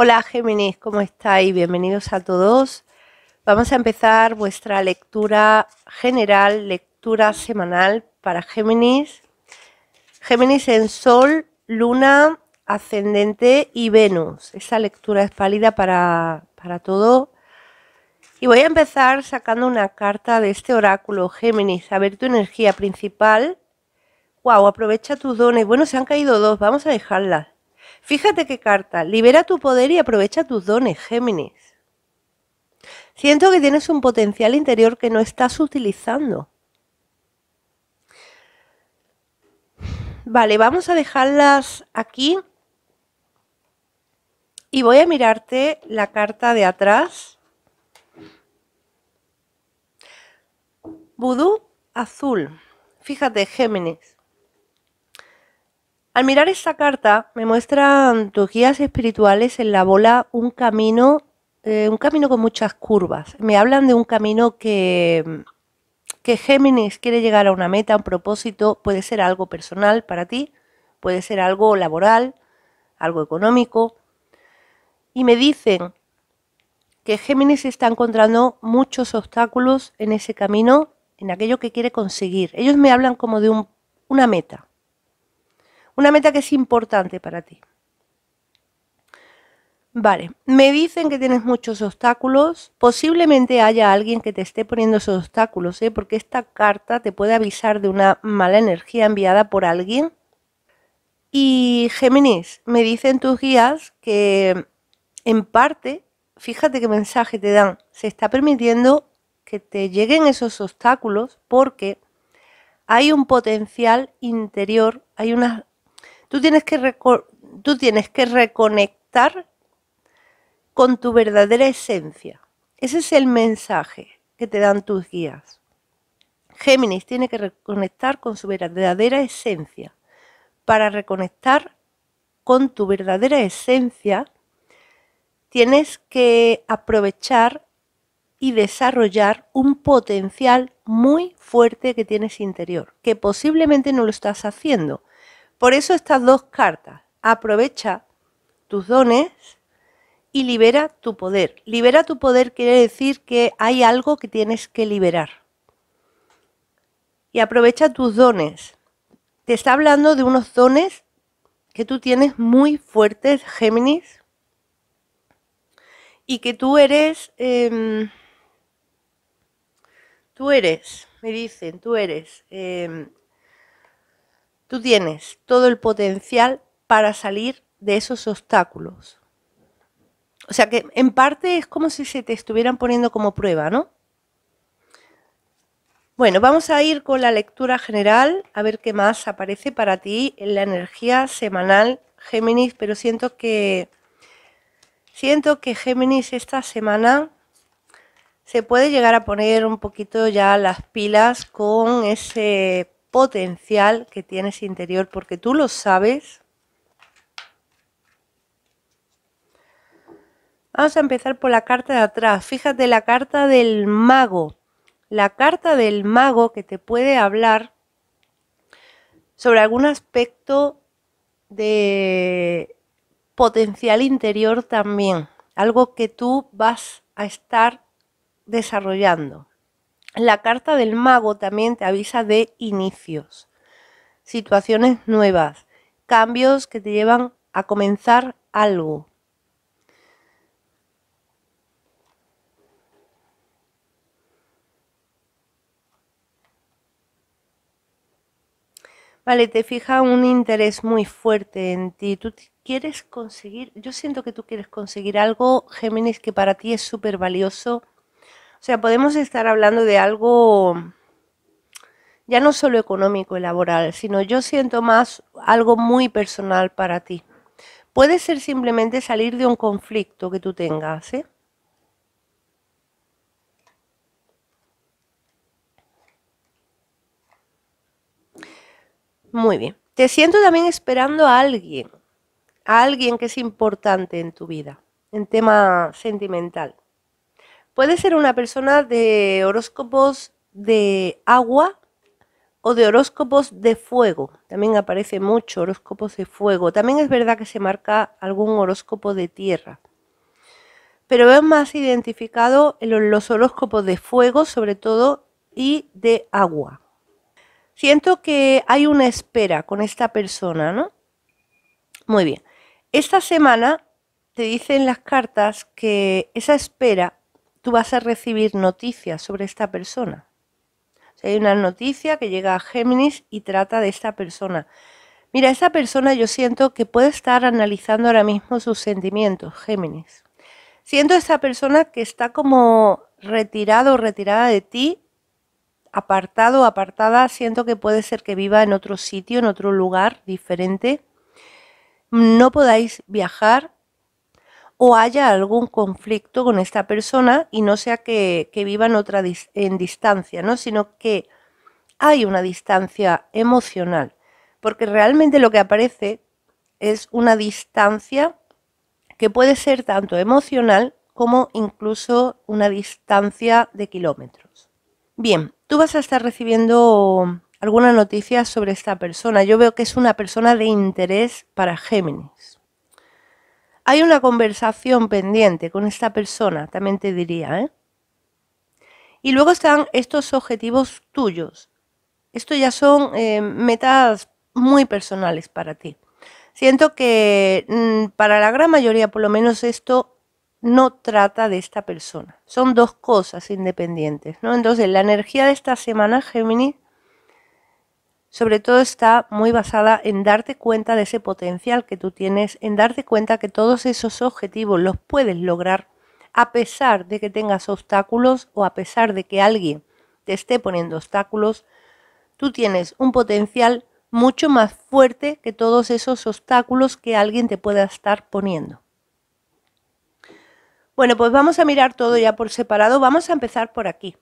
Hola Géminis, ¿cómo estáis? Bienvenidos a todos. Vamos a empezar vuestra lectura general, lectura semanal para Géminis. Géminis en Sol, Luna, Ascendente y Venus. Esa lectura es válida para, para todo. Y voy a empezar sacando una carta de este oráculo, Géminis. A ver tu energía principal. Wow, aprovecha tus dones. Bueno, se han caído dos, vamos a dejarlas. Fíjate qué carta. Libera tu poder y aprovecha tus dones, Géminis. Siento que tienes un potencial interior que no estás utilizando. Vale, vamos a dejarlas aquí. Y voy a mirarte la carta de atrás. Vudú azul. Fíjate, Géminis. Al mirar esta carta me muestran tus guías espirituales en la bola un camino, eh, un camino con muchas curvas. Me hablan de un camino que, que Géminis quiere llegar a una meta, a un propósito, puede ser algo personal para ti, puede ser algo laboral, algo económico. Y me dicen que Géminis está encontrando muchos obstáculos en ese camino, en aquello que quiere conseguir. Ellos me hablan como de un, una meta, una meta que es importante para ti. Vale, me dicen que tienes muchos obstáculos. Posiblemente haya alguien que te esté poniendo esos obstáculos, ¿eh? porque esta carta te puede avisar de una mala energía enviada por alguien. Y Géminis, me dicen tus guías que en parte, fíjate qué mensaje te dan, se está permitiendo que te lleguen esos obstáculos porque hay un potencial interior, hay unas Tú tienes que, tú tienes que reconectar con tu verdadera esencia. Ese es el mensaje que te dan tus guías. Géminis tiene que reconectar con su verdadera esencia. Para reconectar con tu verdadera esencia, tienes que aprovechar y desarrollar un potencial muy fuerte que tienes interior, que posiblemente no lo estás haciendo, por eso estas dos cartas, aprovecha tus dones y libera tu poder. Libera tu poder quiere decir que hay algo que tienes que liberar. Y aprovecha tus dones. Te está hablando de unos dones que tú tienes muy fuertes, Géminis, y que tú eres, em, tú eres, me dicen, tú eres em, Tú tienes todo el potencial para salir de esos obstáculos. O sea que en parte es como si se te estuvieran poniendo como prueba, ¿no? Bueno, vamos a ir con la lectura general, a ver qué más aparece para ti en la energía semanal Géminis, pero siento que siento que Géminis esta semana se puede llegar a poner un poquito ya las pilas con ese potencial que tienes interior, porque tú lo sabes. Vamos a empezar por la carta de atrás. Fíjate la carta del mago. La carta del mago que te puede hablar sobre algún aspecto de potencial interior también, algo que tú vas a estar desarrollando. La carta del mago también te avisa de inicios, situaciones nuevas, cambios que te llevan a comenzar algo. Vale, te fija un interés muy fuerte en ti. Tú quieres conseguir, yo siento que tú quieres conseguir algo, Géminis, que para ti es súper valioso o sea, podemos estar hablando de algo ya no solo económico y laboral, sino yo siento más algo muy personal para ti. Puede ser simplemente salir de un conflicto que tú tengas, Muy bien. Te siento también esperando a alguien, a alguien que es importante en tu vida, en tema sentimental. Puede ser una persona de horóscopos de agua o de horóscopos de fuego. También aparece mucho horóscopos de fuego. También es verdad que se marca algún horóscopo de tierra. Pero veo más identificado en los horóscopos de fuego, sobre todo, y de agua. Siento que hay una espera con esta persona, ¿no? Muy bien. Esta semana te dicen las cartas que esa espera vas a recibir noticias sobre esta persona. Si hay una noticia que llega a Géminis y trata de esta persona. Mira, esta persona yo siento que puede estar analizando ahora mismo sus sentimientos, Géminis. Siento esta persona que está como retirado o retirada de ti, apartado, apartada, siento que puede ser que viva en otro sitio, en otro lugar diferente. No podáis viajar, o haya algún conflicto con esta persona y no sea que, vivan otra en distancia, ¿no? sino que hay una distancia emocional, porque realmente lo que aparece es una distancia que puede ser tanto emocional como incluso una distancia de kilómetros. Bien, tú vas a estar recibiendo alguna noticia sobre esta persona. Yo veo que es una persona de interés para Géminis hay una conversación pendiente con esta persona, también te diría. ¿eh? Y luego están estos objetivos tuyos. Esto ya son eh, metas muy personales para ti. Siento que mm, para la gran mayoría, por lo menos esto no trata de esta persona. Son dos cosas independientes, ¿no? Entonces, la energía de esta semana, Géminis, sobre todo está muy basada en darte cuenta de ese potencial que tú tienes, en darte cuenta que todos esos objetivos los puedes lograr a pesar de que tengas obstáculos o a pesar de que alguien te esté poniendo obstáculos, tú tienes un potencial mucho más fuerte que todos esos obstáculos que alguien te pueda estar poniendo. Bueno, pues vamos a mirar todo ya por separado. Vamos a empezar por aquí.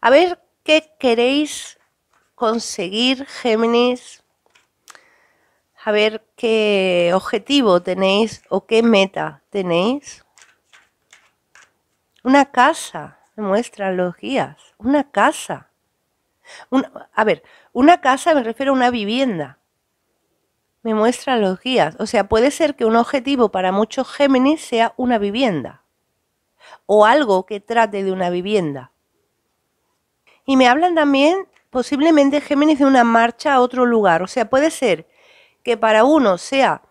A ver qué queréis conseguir, Géminis? A ver qué objetivo tenéis o qué meta tenéis. Una casa, me muestran los guías. Una casa. a ver, una casa me refiero a una vivienda. Me muestran los guías. O sea, puede ser que un objetivo para muchos Géminis sea una vivienda. O algo que trate de una vivienda. Y me hablan también posiblemente Géminis de una marcha a otro lugar. O sea, puede ser que para uno sea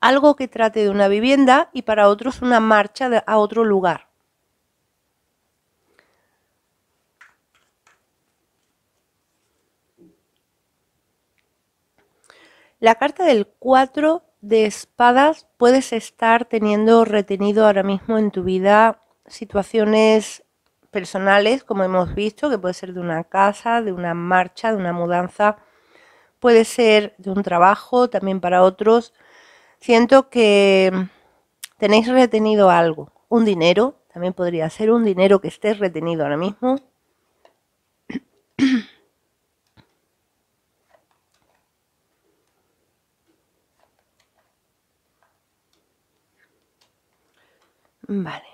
algo que trate de una vivienda y para otros una marcha a otro lugar. La carta del 4 de espadas puedes estar teniendo retenido ahora mismo en tu vida situaciones personales, como hemos visto, que puede ser de una casa, de una marcha, de una mudanza, puede ser de un trabajo, también para otros. Siento que mm, tenéis retenido algo, un dinero, también podría ser un dinero que esté retenido ahora mismo. Vale.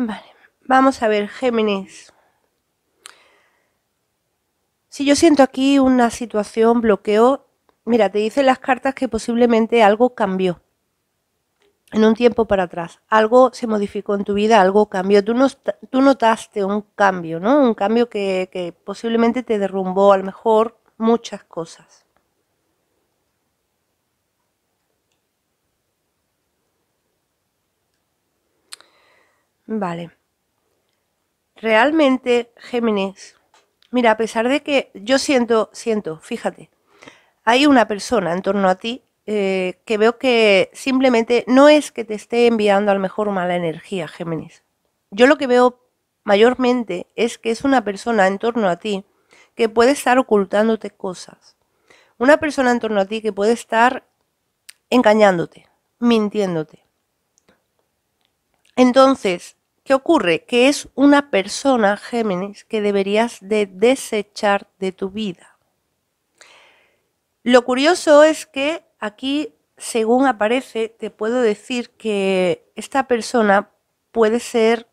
Vale, vamos a ver, Géminis. Si yo siento aquí una situación, bloqueo, mira, te dicen las cartas que posiblemente algo cambió en un tiempo para atrás. Algo se modificó en tu vida, algo cambió. Tú, notaste un cambio, ¿no? Un cambio que, que posiblemente te derrumbó a lo mejor muchas cosas. Vale. Realmente, Géminis, mira, a pesar de que yo siento, siento, fíjate, hay una persona en torno a ti eh, que veo que simplemente no es que te esté enviando al lo mejor mala energía, Géminis. Yo lo que veo mayormente es que es una persona en torno a ti que puede estar ocultándote cosas. Una persona en torno a ti que puede estar engañándote, mintiéndote. Entonces, ¿Qué ocurre? Que es una persona, Géminis, que deberías de desechar de tu vida. Lo curioso es que aquí, según aparece, te puedo decir que esta persona puede ser,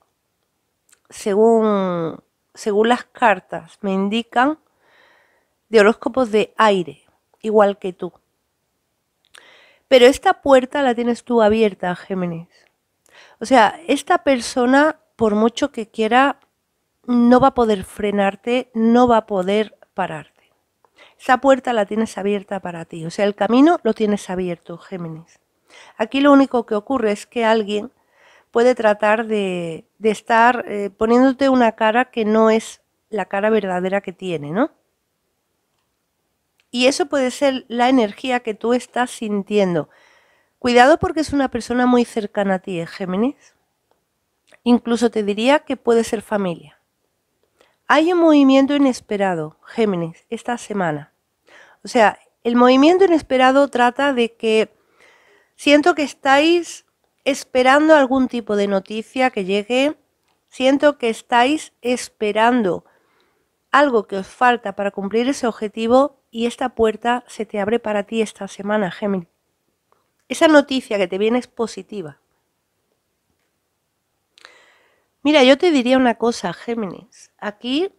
según, según las cartas me indican, de horóscopos de aire, igual que tú. Pero esta puerta la tienes tú abierta, Géminis o sea, esta persona, por mucho que quiera, no va a poder frenarte, no va a poder pararte. Esa puerta la tienes abierta para ti, o sea, el camino lo tienes abierto, Géminis. Aquí lo único que ocurre es que alguien puede tratar de, estar eh, poniéndote una cara que no es la cara verdadera que tiene, ¿no? Y eso puede ser la energía que tú estás sintiendo. Cuidado porque es una persona muy cercana a ti, ¿eh, Géminis. Incluso te diría que puede ser familia. Hay un movimiento inesperado, Géminis, esta semana. O sea, el movimiento inesperado trata de que siento que estáis esperando algún tipo de noticia que llegue, siento que estáis esperando algo que os falta para cumplir ese objetivo y esta puerta se te abre para ti esta semana, Géminis. Esa noticia que te viene es positiva. Mira, yo te diría una cosa, Géminis. Aquí,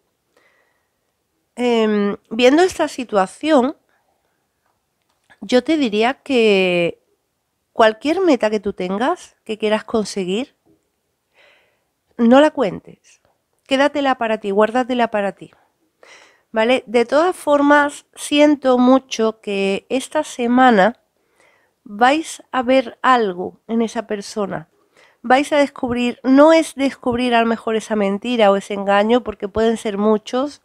em, viendo esta situación, yo te diría que cualquier meta que tú tengas, que quieras conseguir, no la cuentes. Quédatela para ti, guárdatela para ti. ¿Vale? De todas formas, siento mucho que esta semana vais a ver algo en esa persona. Vais a descubrir, no es descubrir a lo mejor esa mentira o ese engaño, porque pueden ser muchos.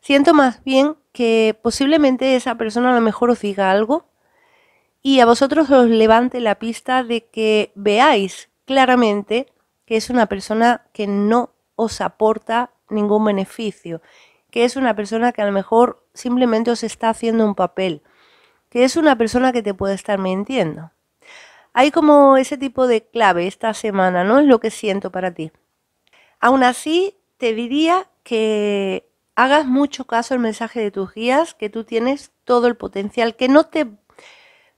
Siento más bien que posiblemente esa persona a lo mejor os diga algo y a vosotros os levante la pista de que veáis claramente que es una persona que no os aporta ningún beneficio, que es una persona que a lo mejor simplemente os está haciendo un papel que es una persona que te puede estar mintiendo. Hay como ese tipo de clave esta semana, ¿no? Es lo que siento para ti. Aún así, te diría que hagas mucho caso al mensaje de tus guías, que tú tienes todo el potencial, que no te...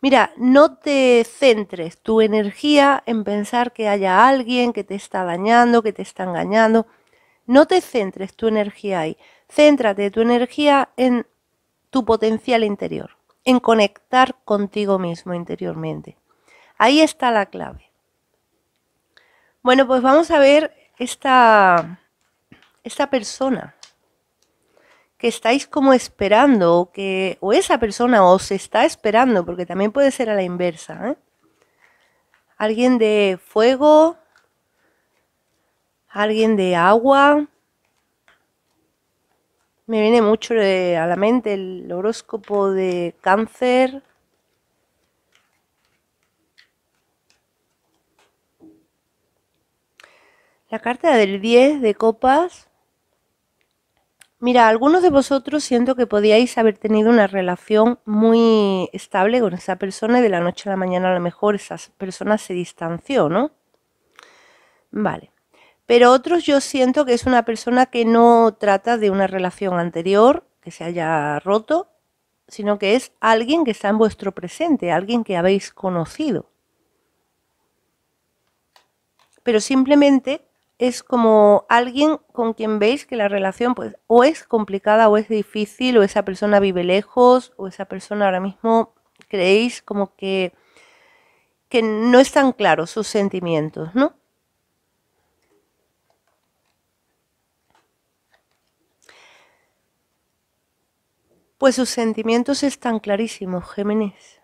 Mira, no te centres tu energía en pensar que haya alguien que te está dañando, que te está engañando. No te centres tu energía ahí. Céntrate tu energía en tu potencial interior en conectar contigo mismo interiormente. Ahí está la clave. Bueno, pues vamos a ver esta, esta persona que estáis como esperando, o, que, o esa persona os está esperando, porque también puede ser a la inversa. ¿eh? Alguien de fuego, alguien de agua, me viene mucho a la mente el horóscopo de cáncer. La carta del 10 de copas. Mira, algunos de vosotros siento que podíais haber tenido una relación muy estable con esa persona y de la noche a la mañana a lo mejor esa persona se distanció, ¿no? Vale pero otros yo siento que es una persona que no trata de una relación anterior que se haya roto, sino que es alguien que está en vuestro presente, alguien que habéis conocido. Pero simplemente es como alguien con quien veis que la relación pues o es complicada o es difícil o esa persona vive lejos o esa persona ahora mismo creéis como que que no están claros sus sentimientos, ¿no? Pues sus sentimientos están clarísimos, Géminis.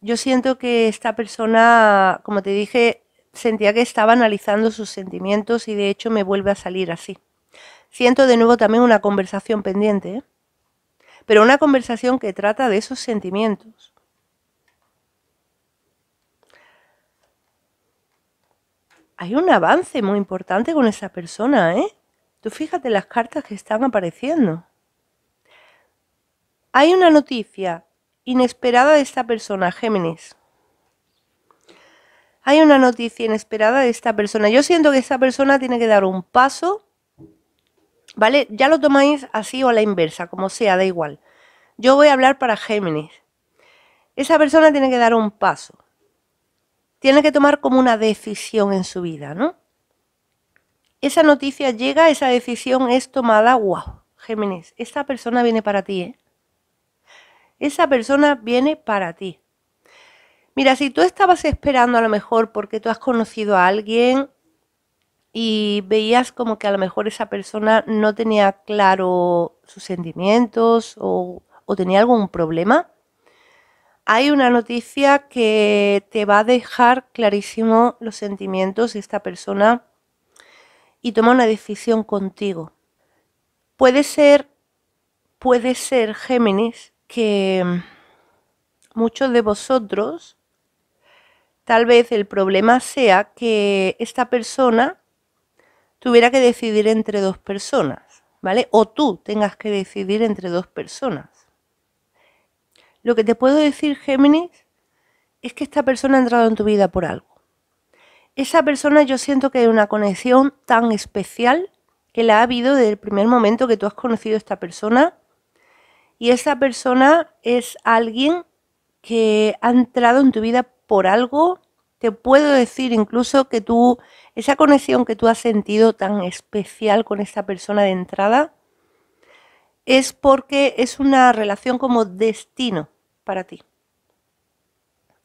Yo siento que esta persona, como te dije, sentía que estaba analizando sus sentimientos y de hecho me vuelve a salir así. Siento de nuevo también una conversación pendiente, ¿eh? pero una conversación que trata de esos sentimientos. Hay un avance muy importante con esa persona, ¿eh? Tú fíjate las cartas que están apareciendo. Hay una noticia inesperada de esta persona, Géminis. Hay una noticia inesperada de esta persona. Yo siento que esta persona tiene que dar un paso, ¿vale? Ya lo tomáis así o a la inversa, como sea, da igual. Yo voy a hablar para Géminis. Esa persona tiene que dar un paso. Tiene que tomar como una decisión en su vida, ¿no? Esa noticia llega, esa decisión es tomada, wow, Géminis, esta persona viene para ti, ¿eh? Esa persona viene para ti. Mira, si tú estabas esperando a lo mejor porque tú has conocido a alguien y veías como que a lo mejor esa persona no tenía claro sus sentimientos o, tenía algún problema, hay una noticia que te va a dejar clarísimo los sentimientos de esta persona y toma una decisión contigo. Puede ser, puede ser Géminis, que muchos de vosotros, tal vez el problema sea que esta persona tuviera que decidir entre dos personas, ¿vale? O tú tengas que decidir entre dos personas. Lo que te puedo decir, Géminis, es que esta persona ha entrado en tu vida por algo. Esa persona yo siento que hay una conexión tan especial que la ha habido desde el primer momento que tú has conocido a esta persona y esa persona es alguien que ha entrado en tu vida por algo. Te puedo decir incluso que tú, esa conexión que tú has sentido tan especial con esta persona de entrada, es porque es una relación como destino para ti.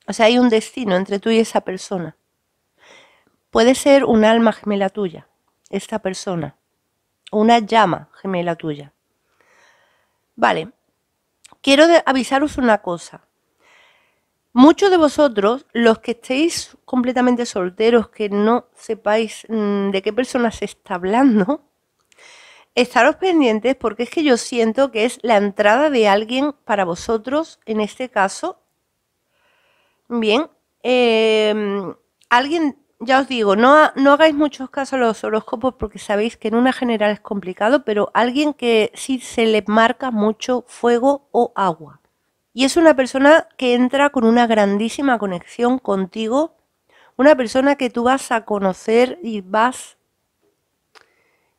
O sea, hay un destino entre tú y esa persona. Puede ser un alma gemela tuya, esta persona, una llama gemela tuya. Vale, quiero avisaros una cosa. Muchos de vosotros, los que estéis completamente solteros, que no sepáis mm, de qué persona se está hablando, estaros pendientes porque es que yo siento que es la entrada de alguien para vosotros, en este caso, bien, em, alguien ya os digo, no, no hagáis muchos casos a los horóscopos porque sabéis que en una general es complicado, pero alguien que sí se le marca mucho fuego o agua. Y es una persona que entra con una grandísima conexión contigo, una persona que tú vas a conocer y vas...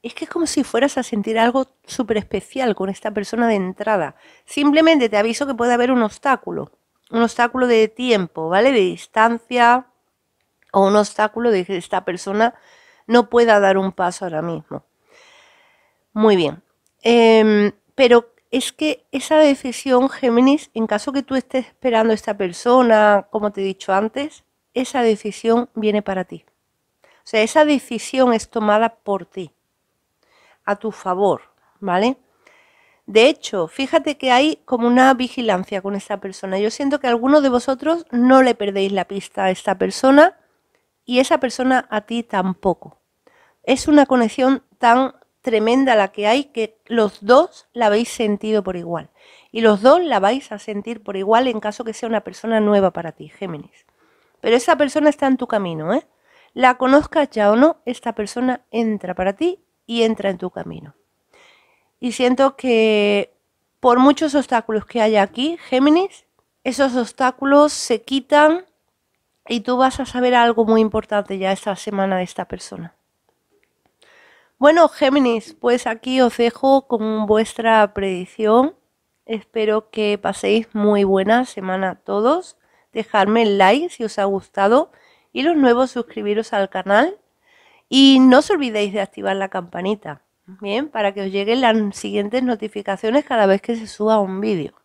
Es que es como si fueras a sentir algo súper especial con esta persona de entrada. Simplemente te aviso que puede haber un obstáculo, un obstáculo de tiempo, ¿vale? De distancia, o un obstáculo de que esta persona no pueda dar un paso ahora mismo. Muy bien. Em, pero es que esa decisión, Géminis, en caso que tú estés esperando a esta persona, como te he dicho antes, esa decisión viene para ti. O sea, esa decisión es tomada por ti, a tu favor, ¿vale? De hecho, fíjate que hay como una vigilancia con esta persona. Yo siento que algunos de vosotros no le perdéis la pista a esta persona y esa persona a ti tampoco. Es una conexión tan tremenda la que hay que los dos la habéis sentido por igual y los dos la vais a sentir por igual en caso que sea una persona nueva para ti, Géminis. Pero esa persona está en tu camino, ¿eh? La conozcas ya o no, esta persona entra para ti y entra en tu camino. Y siento que por muchos obstáculos que haya aquí, Géminis, esos obstáculos se quitan y tú vas a saber algo muy importante ya esta semana de esta persona. Bueno, Géminis, pues aquí os dejo con vuestra predicción. Espero que paséis muy buena semana a todos. Dejadme el like si os ha gustado y los nuevos suscribiros al canal. Y no os olvidéis de activar la campanita, bien, para que os lleguen las siguientes notificaciones cada vez que se suba un vídeo.